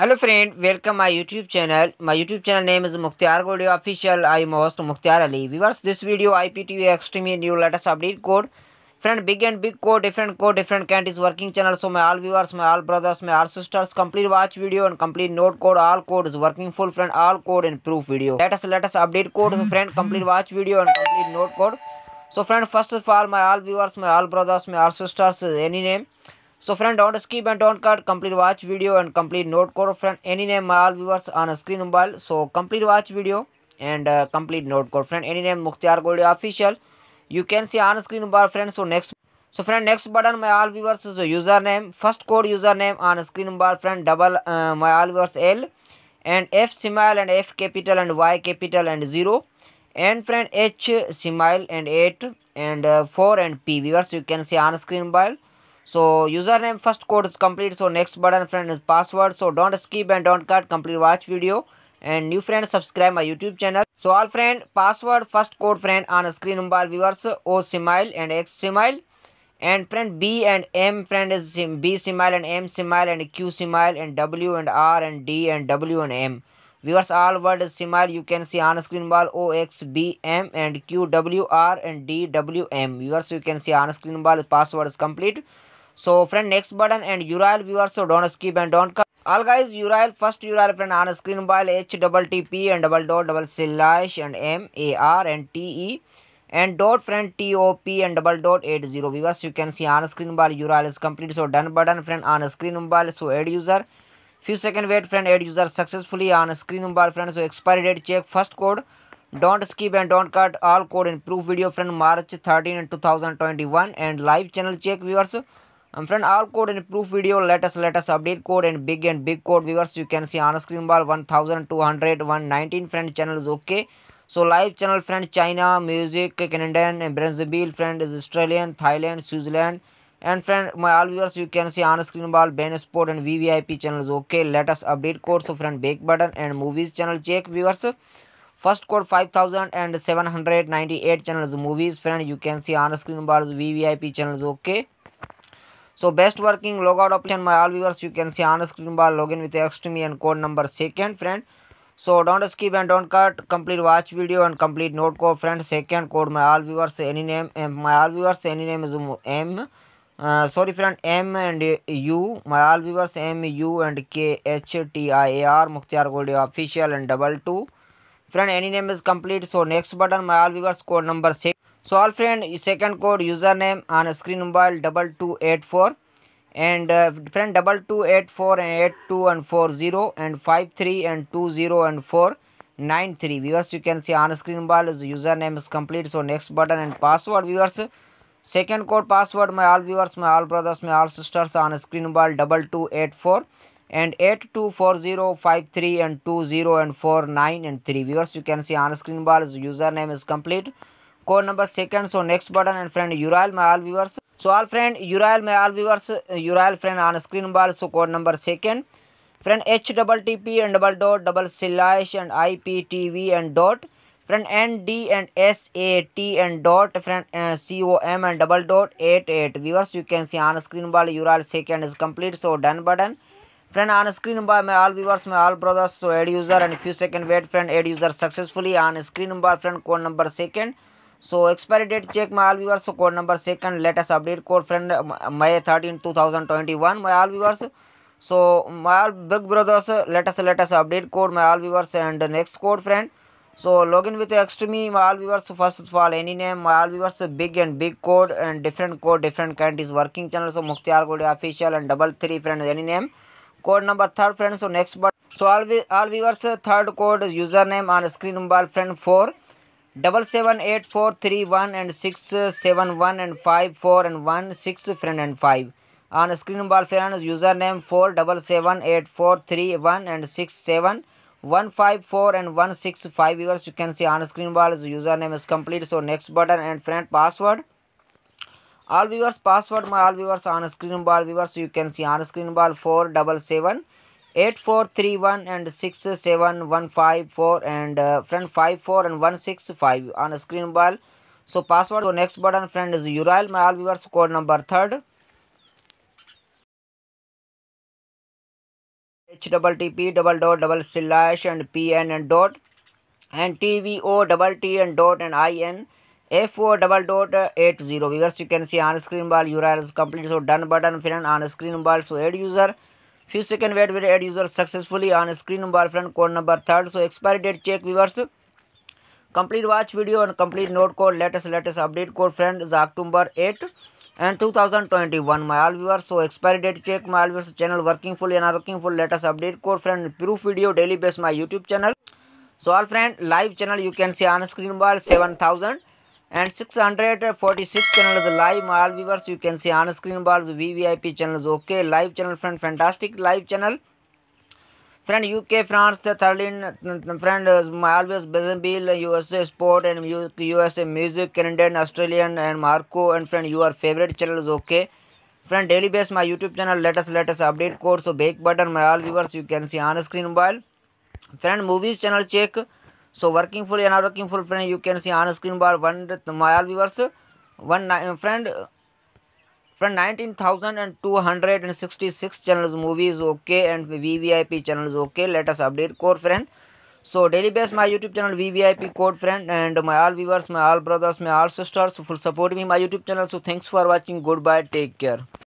Hello friend welcome my YouTube channel my YouTube channel name is Mukhtiyar Godiyo official I most Mukhtiyar Ali viewers this video I P T new latest update code friend big and big code different code different can't is working channel so my all viewers my all brothers my all sisters complete watch video and complete note code all code is working full friend all code and proof video latest latest update code friend complete watch video and complete note code so friend first of all my all viewers my all brothers my all sisters any name So friend don't skip and don't cut complete watch video and complete note code friend any name all viewers on screen mobile so complete watch video and uh, complete note code friend any name Mukhtiar Goldi official you can see on screen mobile friend so next so friend next button my all viewers is so a username first code username on screen mobile friend double uh, my all viewers L and F smile and F capital and Y capital and 0 and friend H smile and 8 and uh, 4 and P viewers you can see on screen mobile so username first code is complete so next button friend is password so don't skip and don't cut complete watch video and new friend subscribe my youtube channel so all friend password first code friend on screen number viewers o simile and x simile and friend b and m friend is b simile and m simile and q simile and w and r and d and w and m viewers all word is simile you can see on screen number o x b m and q w r and d w m viewers you can see on screen number password is complete So friend next button and URL viewers so don't skip and don't cut. All guys URL first URL friend on screen while H double T P and double dot double slash and M A R and T E and dot friend top and double dot 80 viewers you can see on screen bar url is complete so done button friend on screen bar so add user few second wait friend add user successfully on screen bar friend so expiry date check first code don't skip and don't cut all code in proof video friend march 13 2021 and live channel check viewers friend, all code and proof video, Let us let us update code and big and big code viewers, you can see on screen bar 1219 119 friend channel is okay. So live channel friend, China, music, Canadian, and Brazil friend is Australian, Thailand, Switzerland. And friend, my all viewers, you can see on screen bar Ben Sport and VVIP channels okay. let us update code, so friend, back button and movies channel check viewers. First code 5798 channels movies friend, you can see on screen bars VVIP channels okay. So best working logout option by all viewers you can see on screen bar login with Xtreme and code number second friend. So don't skip and don't cut complete watch video and complete note code friend second code my all viewers any name my all viewers any name is M. Uh, sorry friend M and U my all viewers M U and K H T I A R Mukhtiar Goldi official and double two friend any name is complete so next button my all viewers code number 6 so all friend second code username on screen mobile 2284 and uh, friend 2284 and 82 and 40 and 53 and 20 and 4 9 3 viewers you can see on screen mobile is username is complete so next button and password viewers second code password my all viewers my all brothers my all sisters on screen mobile 2284 and 8 2 4 0 5 3 and 2 0 and 4 9 and 3 viewers you can see on screen bar is username is complete code number second so next button and friend url my all viewers so all friend url my all viewers url friend on screen bar so code number second friend http and double dot double slash and iptv and dot friend nd and sat and dot friend uh, com and double dot 88 viewers you can see on screen bar url second is complete so done button friend on screen bar my all viewers my all brothers so add user and few second wait friend add user successfully on screen bar friend code number second so expiry date check my all viewers code number second latest update code friend May thirteen two thousand twenty one my all viewers so my all big brothers latest latest update code my all viewers and next code friend so log in with extreme my all viewers first of all any name my all viewers big and big code and different code different can't is working channel so Mukhtiyar code official and double three friend any name code number third friends so next but so all we all viewers third code username on screen number friend 4 double seven eight four three one and six seven one and five four and one six friend and five on screen number friend username four double seven eight four three one and six seven one five four and one six five viewers you can see on screen ball username is complete so next button and friend password all viewers password my all viewers on screen ball viewers you can see on screen ball 477 8431 and 67154 and uh, friend 54 and 165 on screen ball so password so next button friend is url my all viewers code number third h double t p double dot double slash and p n and dot and t v o double t and dot and i n F O double dot eight zero viewers you can see on screen bar your are complete so done button फिर on screen bar so add user few second wait with add user successfully on screen bar friend code number third so expiry date check viewers complete watch video and complete note code latest latest update code friend is October eight and two thousand twenty one my all viewer so expiry date check my all viewers channel working full and working full latest update code friend proof video daily base my YouTube channel so all friend live channel you can see on screen bar seven thousand and 646 channels live all viewers you can see on screen bars vvip channels okay live channel friend fantastic live channel friend uk france the thirteen friend always brazil usa sport and usa music canadian australian and marco and friend your favorite channels okay friend daily base my youtube channel Let us, let us update code so back button my all viewers you can see on screen while friend movies channel check so working full and working full friend you can see on screen bar one my all viewers one friend friend nineteen thousand and two hundred and sixty six channel movies okay and V V I P channel okay latest update code friend so daily base my YouTube channel V V I P code friend and my all viewers my all brothers my all sisters full support me my YouTube channel so thanks for watching goodbye take care